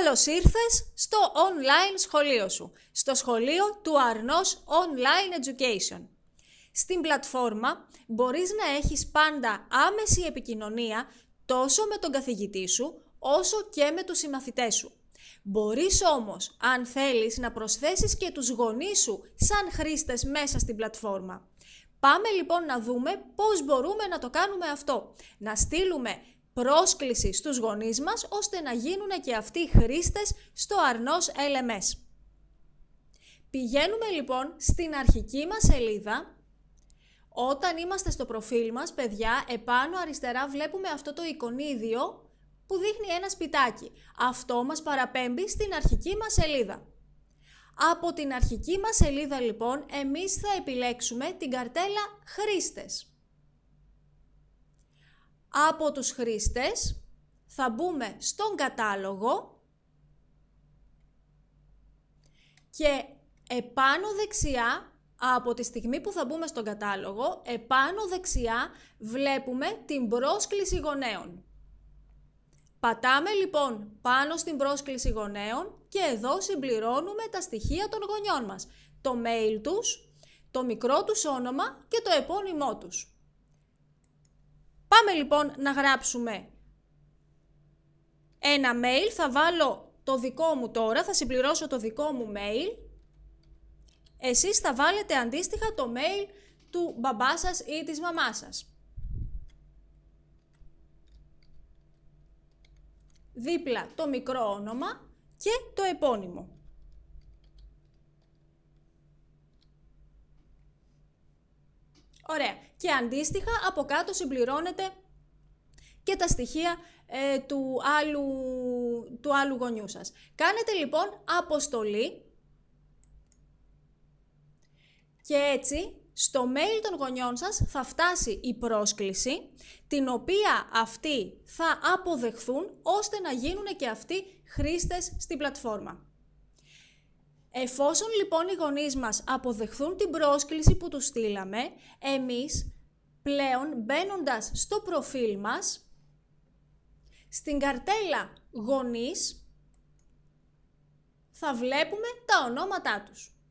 Καλώς ήρθες στο online σχολείο σου, στο σχολείο του Αρνός Online Education. Στην πλατφόρμα μπορείς να έχεις πάντα άμεση επικοινωνία τόσο με τον καθηγητή σου, όσο και με τους συμμαθητές σου. Μπορείς όμως, αν θέλεις, να προσθέσεις και τους γονείς σου σαν χρήστες μέσα στην πλατφόρμα. Πάμε λοιπόν να δούμε πώς μπορούμε να το κάνουμε αυτό. Να στείλουμε πρόσκληση στους γονείς μας, ώστε να γίνουν και αυτοί χρήστες στο αρνός LMS. Πηγαίνουμε λοιπόν στην αρχική μας σελίδα. Όταν είμαστε στο προφίλ μας, παιδιά, επάνω αριστερά βλέπουμε αυτό το εικονίδιο που δείχνει ένα σπιτάκι. Αυτό μας παραπέμπει στην αρχική μας σελίδα. Από την αρχική μας σελίδα λοιπόν, εμείς θα επιλέξουμε την καρτέλα «Χρήστες» από τους χρήστες, θα μπούμε στον κατάλογο και επάνω δεξιά, από τη στιγμή που θα μπούμε στον κατάλογο, επάνω δεξιά βλέπουμε την πρόσκληση γονέων. Πατάμε λοιπόν πάνω στην πρόσκληση γονέων και εδώ συμπληρώνουμε τα στοιχεία των γονιών μας. Το mail τους, το μικρό τους όνομα και το επώνυμό τους. Πάμε λοιπόν να γράψουμε ένα mail, θα βάλω το δικό μου τώρα, θα συμπληρώσω το δικό μου mail. Εσείς θα βάλετε αντίστοιχα το mail του μπαμπά σας ή της μαμάς σας. Δίπλα το μικρό όνομα και το επώνυμο. Ωραία. Και αντίστοιχα από κάτω συμπληρώνετε και τα στοιχεία ε, του, άλλου, του άλλου γονιού σας. Κάνετε λοιπόν αποστολή και έτσι στο mail των γονιών σας θα φτάσει η πρόσκληση, την οποία αυτοί θα αποδεχθούν ώστε να γίνουν και αυτοί χρήστες στην πλατφόρμα. Εφόσον λοιπόν οι γονείς μας αποδεχθούν την πρόσκληση που τους στείλαμε, εμείς πλέον μπαίνοντας στο προφίλ μας, στην καρτέλα γονείς θα βλέπουμε τα ονόματά τους.